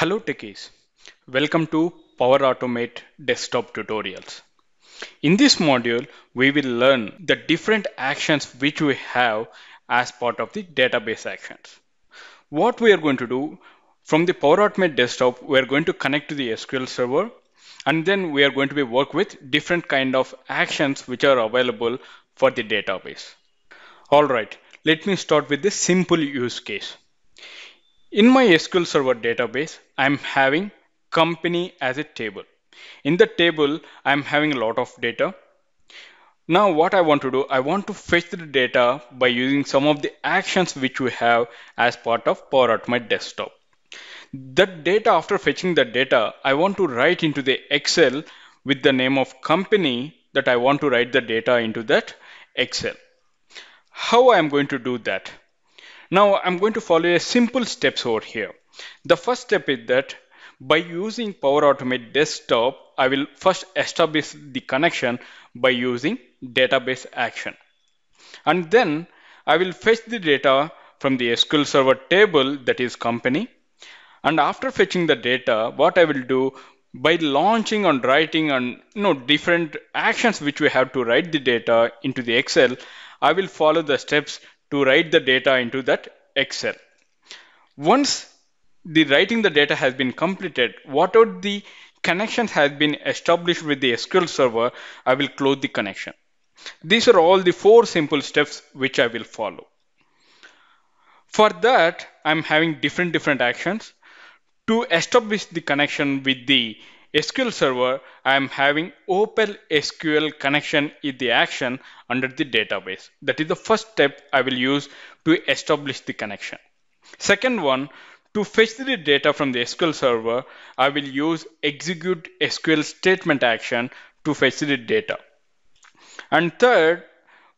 Hello techies, welcome to Power Automate desktop tutorials. In this module, we will learn the different actions which we have as part of the database actions. What we are going to do from the Power Automate desktop, we are going to connect to the SQL server and then we are going to be work with different kind of actions which are available for the database. All right, let me start with the simple use case. In my SQL Server database, I'm having company as a table. In the table, I'm having a lot of data. Now what I want to do, I want to fetch the data by using some of the actions which we have as part of Power Automate Desktop. That data, after fetching the data, I want to write into the Excel with the name of company that I want to write the data into that Excel. How I am going to do that? Now I'm going to follow a simple steps over here. The first step is that by using Power Automate Desktop, I will first establish the connection by using database action. And then I will fetch the data from the SQL Server table that is company. And after fetching the data, what I will do by launching and writing and you know different actions which we have to write the data into the Excel, I will follow the steps to write the data into that Excel. Once the writing the data has been completed, whatever the connection has been established with the SQL Server, I will close the connection. These are all the four simple steps which I will follow. For that, I'm having different different actions to establish the connection with the SQL Server, I am having Opel SQL connection is the action under the database. That is the first step I will use to establish the connection. Second one, to fetch the data from the SQL Server, I will use execute SQL statement action to fetch the data. And third,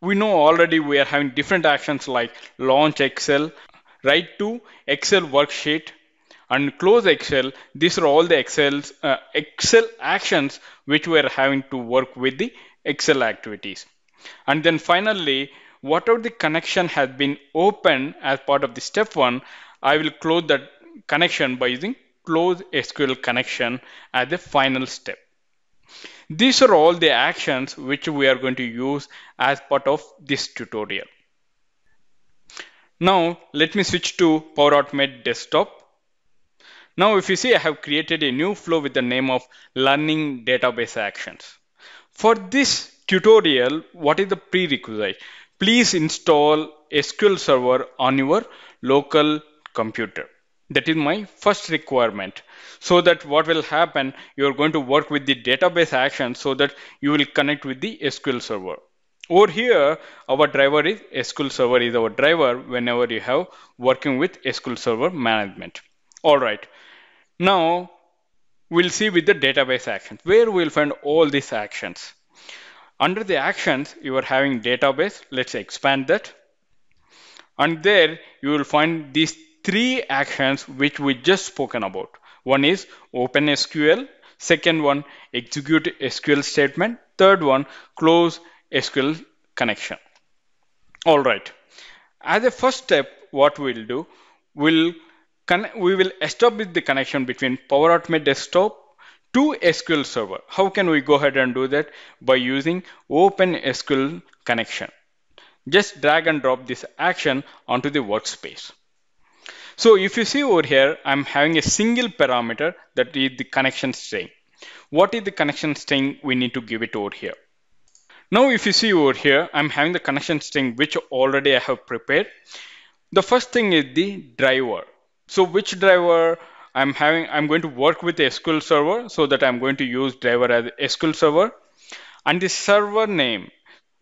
we know already we are having different actions like launch Excel, write to Excel worksheet, and close Excel, these are all the Excel's, uh, Excel actions which we are having to work with the Excel activities. And then finally, whatever the connection has been opened as part of the step one, I will close that connection by using close SQL connection as the final step. These are all the actions which we are going to use as part of this tutorial. Now let me switch to Power Automate Desktop. Now, if you see, I have created a new flow with the name of learning database actions. For this tutorial, what is the prerequisite? Please install SQL Server on your local computer. That is my first requirement. So that what will happen, you're going to work with the database action so that you will connect with the SQL Server. Over here, our driver is SQL Server is our driver whenever you have working with SQL Server management. All right. Now, we'll see with the database actions, where we'll find all these actions. Under the actions, you are having database. Let's expand that. And there, you will find these three actions which we just spoken about. One is open SQL. Second one, execute SQL statement. Third one, close SQL connection. All right. As a first step, what we'll do, we'll we will establish the connection between Power Automate Desktop to SQL Server. How can we go ahead and do that? By using Open SQL connection. Just drag and drop this action onto the workspace. So if you see over here, I'm having a single parameter that is the connection string. What is the connection string we need to give it over here? Now, if you see over here, I'm having the connection string, which already I have prepared. The first thing is the driver so which driver I'm having, I'm going to work with SQL Server so that I'm going to use driver as SQL Server. And the server name,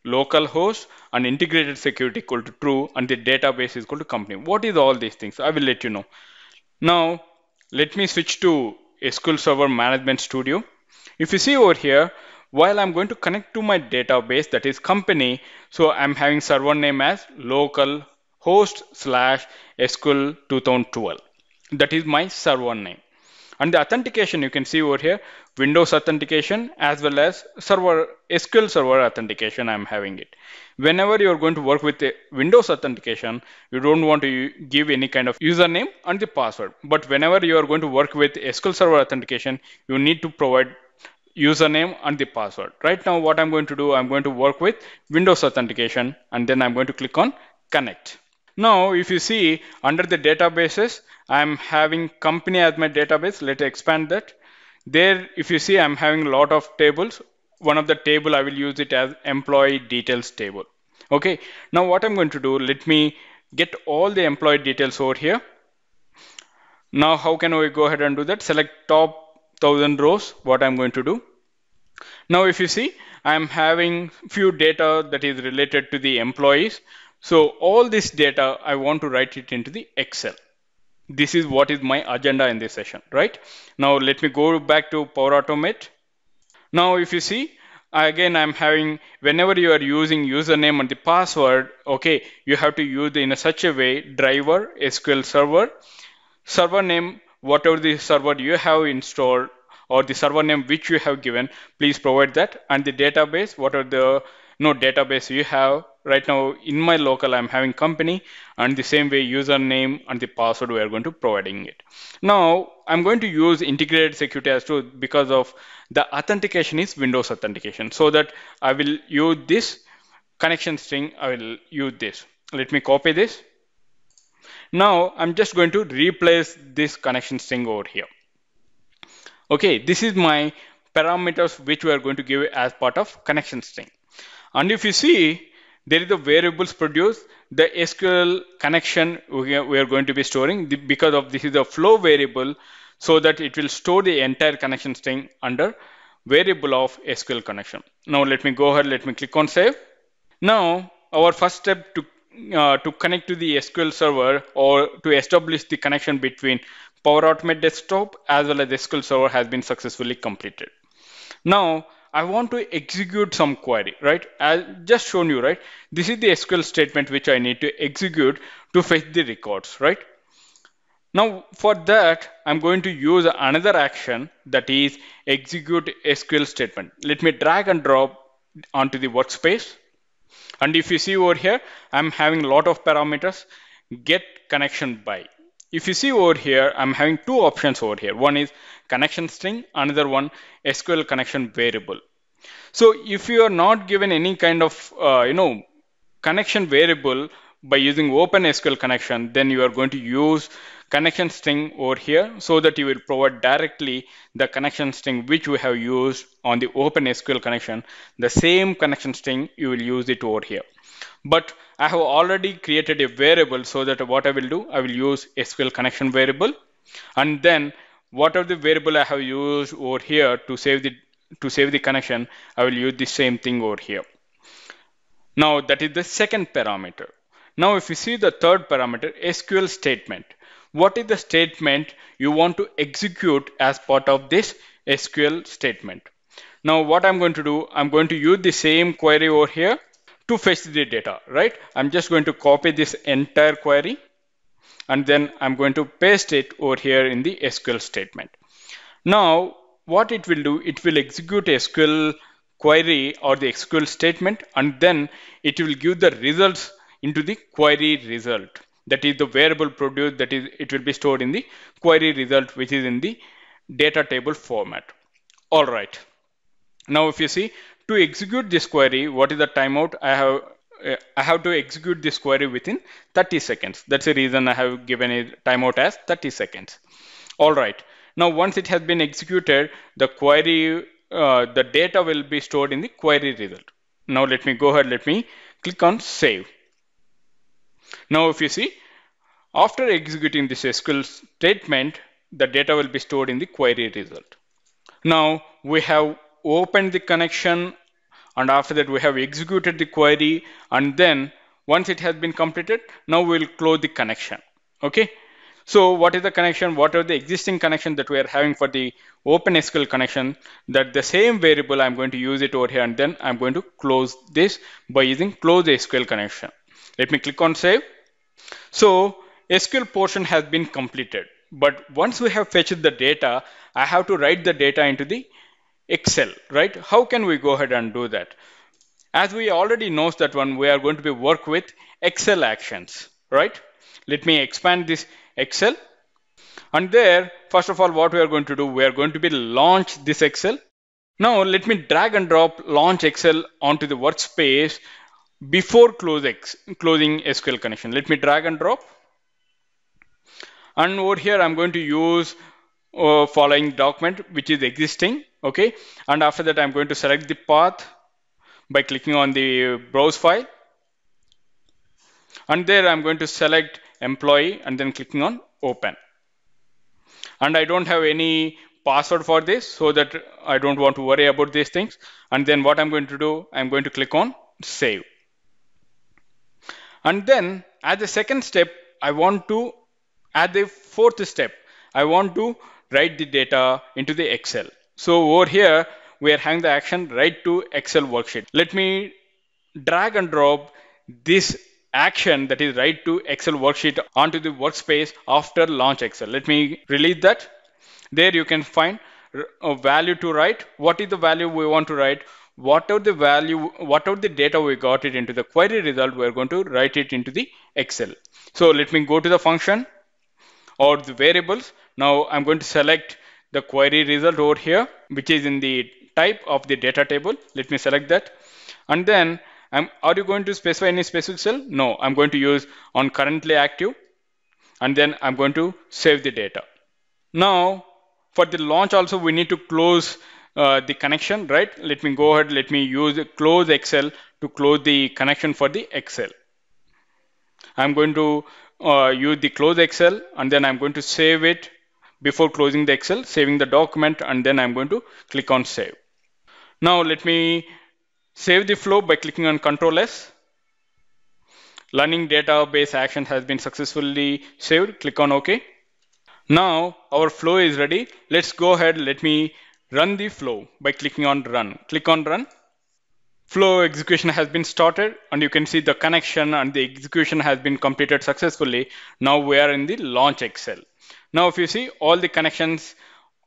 localhost and integrated security equal to true and the database is equal to company. What is all these things? I will let you know. Now, let me switch to SQL Server Management Studio. If you see over here, while I'm going to connect to my database that is company, so I'm having server name as local host slash SQL 2012. That is my server name. And the authentication you can see over here, Windows authentication as well as server SQL server authentication, I'm having it. Whenever you're going to work with a Windows authentication, you don't want to give any kind of username and the password. But whenever you are going to work with SQL server authentication, you need to provide username and the password. Right now, what I'm going to do, I'm going to work with Windows authentication and then I'm going to click on connect. Now, if you see under the databases, I'm having company as my database. Let's expand that. There, if you see, I'm having a lot of tables. One of the table, I will use it as employee details table. Okay, now what I'm going to do, let me get all the employee details over here. Now, how can we go ahead and do that? Select top 1000 rows, what I'm going to do. Now, if you see, I'm having few data that is related to the employees. So all this data, I want to write it into the Excel. This is what is my agenda in this session, right? Now let me go back to Power Automate. Now if you see, again, I'm having, whenever you are using username and the password, okay, you have to use in such a way, driver, SQL server, server name, whatever the server you have installed or the server name which you have given, please provide that and the database, what are the no database you have right now in my local i'm having company and the same way username and the password we are going to providing it now i'm going to use integrated security as to because of the authentication is windows authentication so that i will use this connection string i will use this let me copy this now i'm just going to replace this connection string over here okay this is my parameters which we are going to give as part of connection string and if you see there is the variables produced, the SQL connection we are going to be storing because of this is a flow variable so that it will store the entire connection string under variable of SQL connection. Now let me go ahead, let me click on save. Now our first step to uh, to connect to the SQL server or to establish the connection between Power Automate Desktop as well as SQL server has been successfully completed. Now I want to execute some query, right? I'll just shown you, right? This is the SQL statement which I need to execute to fetch the records, right? Now for that, I'm going to use another action that is execute SQL statement. Let me drag and drop onto the workspace. And if you see over here, I'm having a lot of parameters, get connection by. If you see over here, I'm having two options over here. One is connection string, another one SQL connection variable. So if you are not given any kind of, uh, you know, connection variable by using open SQL connection, then you are going to use connection string over here so that you will provide directly the connection string which we have used on the open SQL connection. The same connection string, you will use it over here but I have already created a variable so that what I will do, I will use SQL connection variable. And then whatever the variable I have used over here to save the to save the connection, I will use the same thing over here. Now that is the second parameter. Now if you see the third parameter, SQL statement. What is the statement you want to execute as part of this SQL statement? Now what I'm going to do, I'm going to use the same query over here to fetch the data, right? I'm just going to copy this entire query and then I'm going to paste it over here in the SQL statement. Now, what it will do, it will execute SQL query or the SQL statement and then it will give the results into the query result. That is the variable produced that is it will be stored in the query result which is in the data table format. All right. Now if you see to execute this query, what is the timeout? I have I have to execute this query within 30 seconds. That's the reason I have given it timeout as 30 seconds. All right. Now, once it has been executed, the query, uh, the data will be stored in the query result. Now, let me go ahead. Let me click on save. Now, if you see, after executing this SQL statement, the data will be stored in the query result. Now, we have opened the connection and after that we have executed the query and then once it has been completed now we'll close the connection okay so what is the connection what are the existing connection that we are having for the OpenSQL connection that the same variable I'm going to use it over here and then I'm going to close this by using close SQL connection let me click on save so SQL portion has been completed but once we have fetched the data I have to write the data into the Excel, right? How can we go ahead and do that? As we already knows that one, we are going to be work with Excel actions, right? Let me expand this Excel. And there, first of all, what we are going to do, we are going to be launch this Excel. Now, let me drag and drop launch Excel onto the workspace before close closing SQL connection. Let me drag and drop. And over here, I'm going to use uh, following document, which is existing okay and after that i'm going to select the path by clicking on the browse file and there i'm going to select employee and then clicking on open and i don't have any password for this so that i don't want to worry about these things and then what i'm going to do i'm going to click on save and then as the second step i want to add the fourth step i want to write the data into the excel so over here, we are having the action right to Excel worksheet. Let me drag and drop this action that is right to Excel worksheet onto the workspace after launch Excel. Let me release that. There you can find a value to write. What is the value we want to write? What are the value, what are the data we got it into the query result, we're going to write it into the Excel. So let me go to the function or the variables. Now I'm going to select the query result over here, which is in the type of the data table. Let me select that. And then I'm, um, are you going to specify any specific cell? No, I'm going to use on currently active. And then I'm going to save the data. Now, for the launch also, we need to close uh, the connection, right? Let me go ahead. Let me use close Excel to close the connection for the Excel. I'm going to uh, use the close Excel and then I'm going to save it before closing the Excel, saving the document, and then I'm going to click on save. Now let me save the flow by clicking on Control S. Learning database action has been successfully saved. Click on OK. Now our flow is ready. Let's go ahead. Let me run the flow by clicking on run. Click on run flow execution has been started and you can see the connection and the execution has been completed successfully. Now we are in the launch Excel. Now if you see all the connections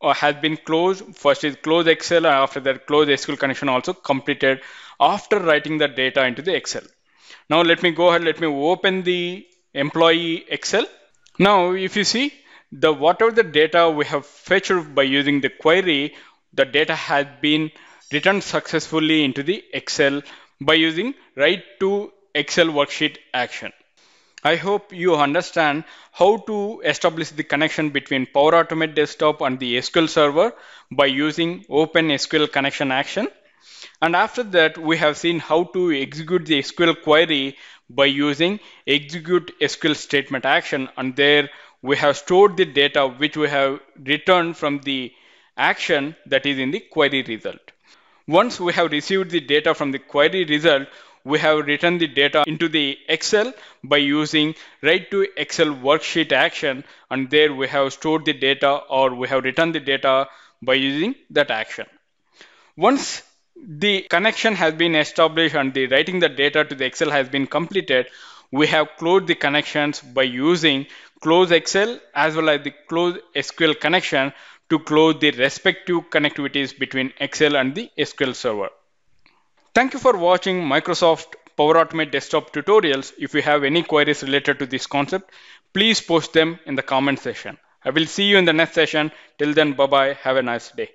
uh, has been closed. First is close Excel and after that close SQL connection also completed after writing the data into the Excel. Now let me go ahead, let me open the employee Excel. Now if you see the whatever the data we have fetched by using the query, the data has been returned successfully into the Excel by using write to Excel worksheet action. I hope you understand how to establish the connection between Power Automate Desktop and the SQL Server by using Open SQL Connection action. And after that, we have seen how to execute the SQL query by using execute SQL statement action. And there we have stored the data which we have returned from the action that is in the query result. Once we have received the data from the query result, we have written the data into the Excel by using write to Excel worksheet action and there we have stored the data or we have written the data by using that action. Once the connection has been established and the writing the data to the Excel has been completed, we have closed the connections by using close Excel as well as the close SQL connection to close the respective connectivities between Excel and the SQL Server. Thank you for watching Microsoft Power Automate desktop tutorials. If you have any queries related to this concept, please post them in the comment section. I will see you in the next session. Till then, bye-bye. Have a nice day.